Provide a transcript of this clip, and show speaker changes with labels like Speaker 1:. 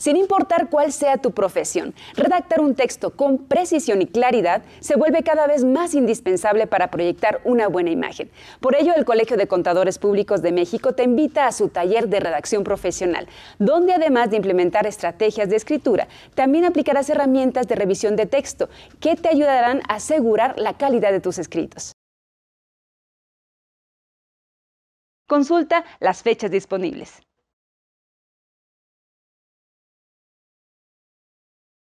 Speaker 1: Sin importar cuál sea tu profesión, redactar un texto con precisión y claridad se vuelve cada vez más indispensable para proyectar una buena imagen. Por ello, el Colegio de Contadores Públicos de México te invita a su taller de redacción profesional, donde además de implementar estrategias de escritura, también aplicarás herramientas de revisión de texto que te ayudarán a asegurar la calidad de tus escritos.
Speaker 2: Consulta las fechas disponibles.